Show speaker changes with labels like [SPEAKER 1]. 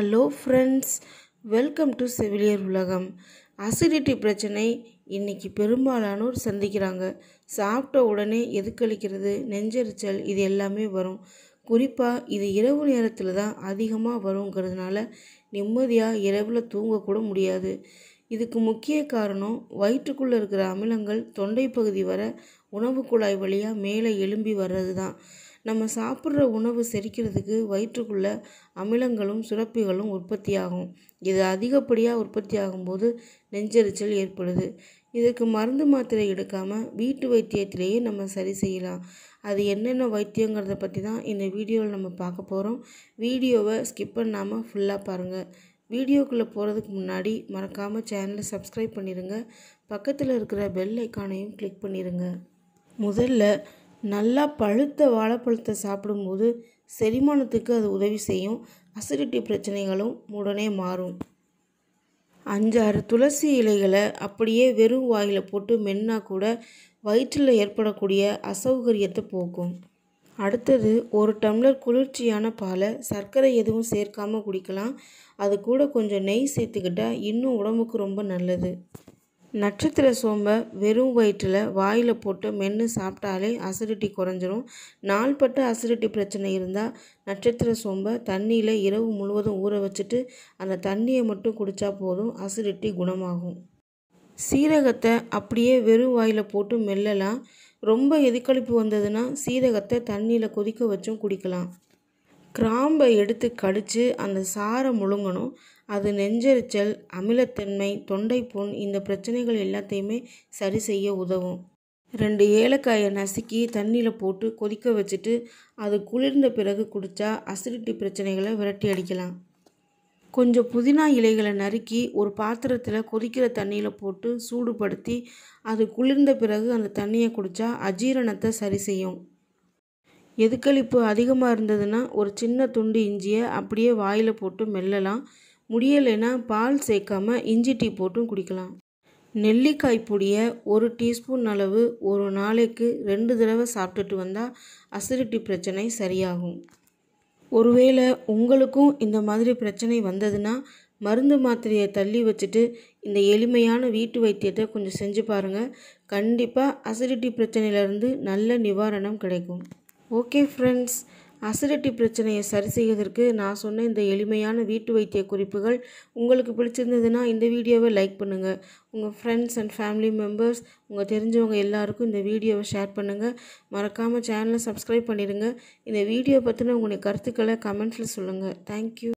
[SPEAKER 1] hello friends welcome to செவிலியர் உலகம் acidity பிரச்சனை இன்றைக்கி பெரும்பாலானோர் சந்திக்கிறாங்க சாப்பிட்ட உடனே எதுக்களிக்கிறது நெஞ்செரிச்சல் இது எல்லாமே வரும் குறிப்பாக இது இரவு நேரத்தில் தான் அதிகமாக வருங்கிறதுனால நிம்மதியாக இரவில் தூங்கக்கூட முடியாது இதுக்கு முக்கிய காரணம் வயிற்றுக்குள்ளே இருக்கிற அமிலங்கள் தொண்டை பகுதி வர உணவு குழாய் வழியாக மேலே எலும்பி வர்றது தான் நம்ம சாப்பிட்ற உணவு செரிக்கிறதுக்கு வயிற்றுக்குள்ளே அமிலங்களும் சுரப்பிகளும் உற்பத்தியாகும் இது அதிகப்படியாக உற்பத்தி ஆகும்போது நெஞ்செரிச்சல் ஏற்படுது இதுக்கு மருந்து மாத்திரை எடுக்காமல் வீட்டு வைத்தியத்திலேயே நம்ம சரி செய்யலாம் அது என்னென்ன வைத்தியங்கிறத பற்றி தான் இந்த வீடியோவில் நம்ம பார்க்க போகிறோம் வீடியோவை ஸ்கிப் பண்ணாமல் ஃபுல்லாக பாருங்கள் வீடியோக்குள்ளே போகிறதுக்கு முன்னாடி மறக்காமல் சேனலை சப்ஸ்கிரைப் பண்ணிடுங்க பக்கத்தில் இருக்கிற பெல் ஐக்கானையும் கிளிக் பண்ணிடுங்க முதல்ல நல்லா பழுத்த வாழைப்பழத்தை சாப்பிடும்போது செரிமானத்துக்கு அது உதவி செய்யும் அசிடிட்டி பிரச்சனைகளும் உடனே மாறும் அஞ்சாறு துளசி இலைகளை அப்படியே வெறும் வாயில் போட்டு மென்னா கூட வயிற்றில் ஏற்படக்கூடிய அசௌகரியத்தை போக்கும் அடுத்தது ஒரு டம்ளர் குளிர்ச்சியான பாலை சர்க்கரை எதுவும் சேர்க்காமல் குடிக்கலாம் அது கூட கொஞ்சம் நெய் சேர்த்துக்கிட்டால் இன்னும் உடம்புக்கு ரொம்ப நல்லது நட்சத்திர சோம்பை வெறும் வயிற்றில் வாயில் போட்டு மென்று சாப்பிட்டாலே அசிடிட்டி குறைஞ்சிரும் நாள்பட்ட அசிடிட்டி பிரச்சனை இருந்தால் நட்சத்திர சோம்பை தண்ணியில் இரவு முழுவதும் ஊற வச்சுட்டு அந்த தண்ணியை மட்டும் குடித்தா போதும் அசிடிட்டி குணமாகும் சீரகத்தை அப்படியே வெறும் வாயில் போட்டு மெல்லலாம் ரொம்ப எதிர்கழிப்பு வந்ததுன்னா சீரகத்தை தண்ணியில் கொதிக்க வச்சும் குடிக்கலாம் கிராம்பை எடுத்து கடித்து அந்த சாரை முழுங்கணும் அது நெஞ்சரிச்சல் அமிலத்தன்மை தொண்டை புண் இந்த பிரச்சனைகள் எல்லாத்தையுமே சரி செய்ய உதவும் ரெண்டு ஏலக்காயை நசுக்கி தண்ணியில் போட்டு கொதிக்க வச்சுட்டு அது குளிர்ந்த பிறகு குடித்தா அசிடிட்டி பிரச்சனைகளை விரட்டி அடிக்கலாம் கொஞ்சம் புதினா இலைகளை நறுக்கி ஒரு பாத்திரத்தில் கொதிக்கிற தண்ணியில் போட்டு சூடுபடுத்தி அது குளிர்ந்த பிறகு அந்த தண்ணியை குடித்தா அஜீரணத்தை சரி செய்யும் எதுக்களிப்பு அதிகமாக இருந்ததுன்னா ஒரு சின்ன துண்டு இஞ்சியை அப்படியே வாயில் போட்டு மெல்லலாம் முடியலைன்னா பால் சேர்க்காமல் இஞ்சி டீ போட்டும் குடிக்கலாம் நெல்லிக்காய் பொடியை ஒரு டீஸ்பூன் அளவு ஒரு நாளைக்கு ரெண்டு தடவை சாப்பிட்டுட்டு வந்தால் அசிடிட்டி பிரச்சனை சரியாகும் ஒருவேளை உங்களுக்கும் இந்த மாதிரி பிரச்சனை வந்ததுன்னா மருந்து மாத்திரையை தள்ளி வச்சுட்டு இந்த எளிமையான வீட்டு வைத்தியத்தை கொஞ்சம் செஞ்சு பாருங்கள் கண்டிப்பாக அசிடிட்டி பிரச்சனையிலேருந்து நல்ல நிவாரணம் கிடைக்கும் ஓகே ஃப்ரெண்ட்ஸ் அசிடிட்டி பிரச்சனையை சரி செய்வதற்கு நான் சொன்ன இந்த எளிமையான வீட்டு வைத்திய குறிப்புகள் உங்களுக்கு பிடிச்சிருந்ததுன்னா இந்த வீடியோவை லைக் பண்ணுங்கள் உங்கள் ஃப்ரெண்ட்ஸ் அண்ட் ஃபேமிலி மெம்பர்ஸ் உங்கள் தெரிஞ்சவங்க எல்லாருக்கும் இந்த வீடியோவை ஷேர் பண்ணுங்கள் மறக்காமல் சேனலை சப்ஸ்கிரைப் பண்ணிடுங்க இந்த வீடியோ பற்றின உங்களுடைய கருத்துக்களை கமெண்ட்ஸில் சொல்லுங்கள் தேங்க்யூ